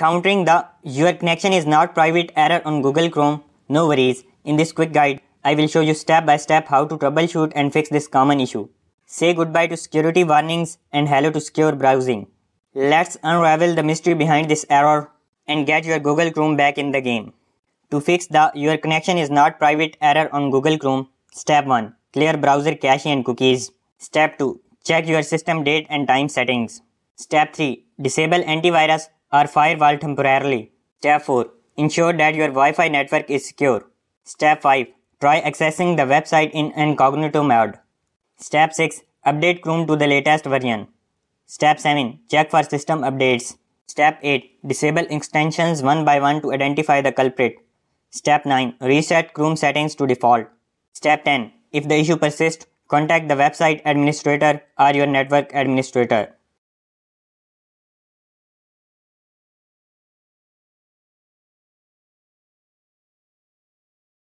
Countering the your connection is not private error on Google Chrome, no worries. In this quick guide, I will show you step by step how to troubleshoot and fix this common issue. Say goodbye to security warnings and hello to secure browsing. Let's unravel the mystery behind this error and get your Google Chrome back in the game. To fix the your connection is not private error on Google Chrome, step 1. Clear browser cache and cookies. Step 2. Check your system date and time settings. Step 3. Disable antivirus or firewall temporarily. Step 4. Ensure that your Wi-Fi network is secure. Step 5. Try accessing the website in incognito mode. Step 6. Update Chrome to the latest version. Step 7. Check for system updates. Step 8. Disable extensions one by one to identify the culprit. Step 9. Reset Chrome settings to default. Step 10. If the issue persists, contact the website administrator or your network administrator.